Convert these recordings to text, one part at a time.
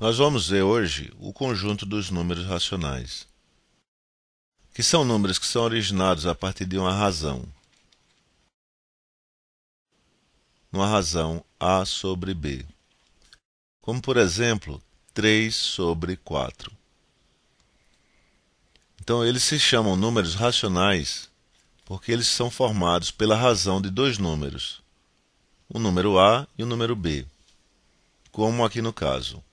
Nós vamos ver hoje o conjunto dos números racionais, que são números que são originados a partir de uma razão. Uma razão A sobre B. Como, por exemplo, 3 sobre 4. Então, eles se chamam números racionais porque eles são formados pela razão de dois números, o número A e o número B, como aqui no caso.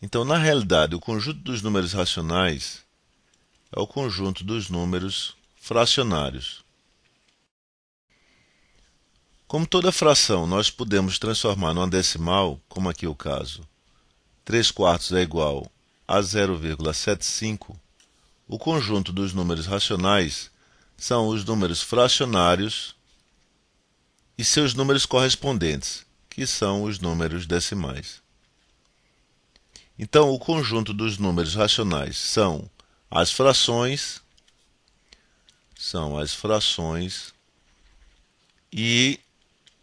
Então, na realidade, o conjunto dos números racionais é o conjunto dos números fracionários. Como toda fração nós podemos transformar numa decimal, como aqui é o caso, 3 quartos é igual a 0,75, o conjunto dos números racionais são os números fracionários e seus números correspondentes, que são os números decimais. Então, o conjunto dos números racionais são as frações, são as frações e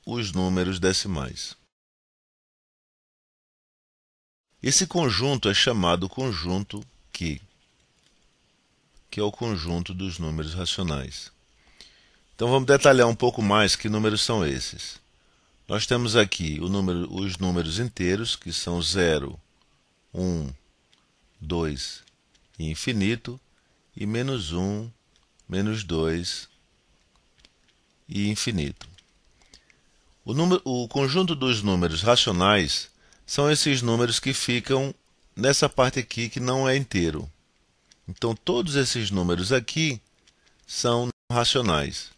os números decimais. Esse conjunto é chamado conjunto Q, que é o conjunto dos números racionais. Então vamos detalhar um pouco mais que números são esses. Nós temos aqui número, os números inteiros, que são 0, 1, 2 e infinito, e menos 1, menos 2 e infinito. O, número, o conjunto dos números racionais são esses números que ficam nessa parte aqui que não é inteiro. Então, todos esses números aqui são racionais.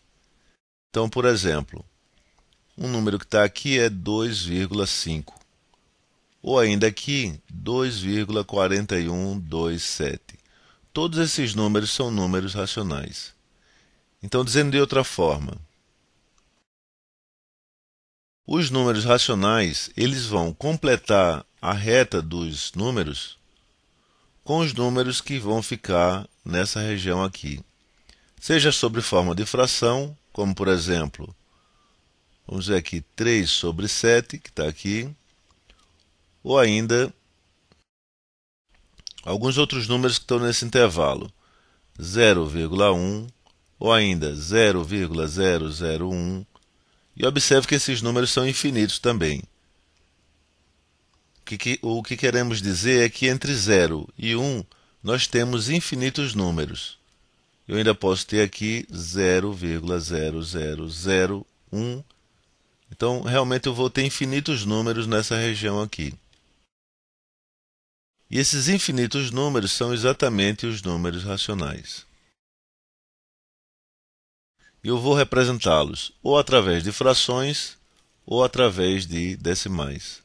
Então, por exemplo, um número que está aqui é 2,5 ou ainda aqui 2,4127. Todos esses números são números racionais. Então, dizendo de outra forma, os números racionais, eles vão completar a reta dos números com os números que vão ficar nessa região aqui. Seja sobre forma de fração, como por exemplo, vamos ver aqui 3 sobre 7, que está aqui, ou ainda alguns outros números que estão nesse intervalo, 0,1 ou ainda 0,001, e observe que esses números são infinitos também. O que queremos dizer é que entre 0 e 1 nós temos infinitos números. Eu ainda posso ter aqui 0,0001. Então, realmente eu vou ter infinitos números nessa região aqui. E esses infinitos números são exatamente os números racionais. E eu vou representá-los ou através de frações ou através de decimais.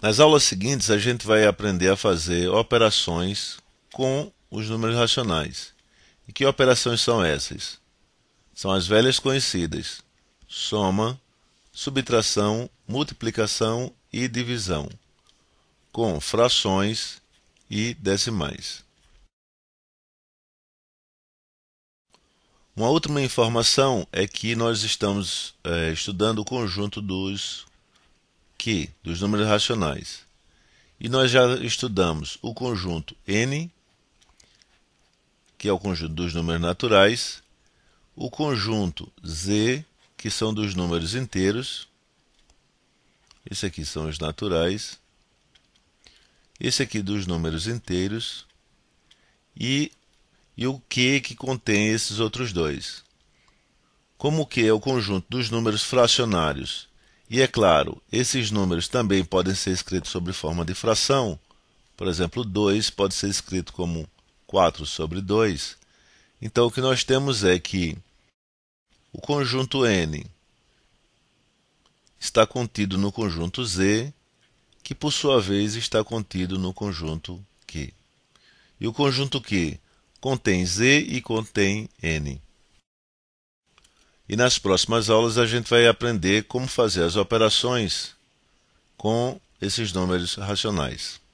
Nas aulas seguintes, a gente vai aprender a fazer operações com os números racionais. E que operações são essas? São as velhas conhecidas: soma, subtração, multiplicação e divisão com frações e decimais. Uma última informação é que nós estamos é, estudando o conjunto dos que, dos números racionais. E nós já estudamos o conjunto n, que é o conjunto dos números naturais, o conjunto z, que são dos números inteiros, esses aqui são os naturais, esse aqui dos números inteiros e, e o Q que contém esses outros dois. Como o Q é o conjunto dos números fracionários, e é claro, esses números também podem ser escritos sobre forma de fração, por exemplo, 2 pode ser escrito como 4 sobre 2. Então, o que nós temos é que o conjunto N está contido no conjunto Z, que por sua vez está contido no conjunto Q. E o conjunto Q contém Z e contém N. E nas próximas aulas a gente vai aprender como fazer as operações com esses números racionais.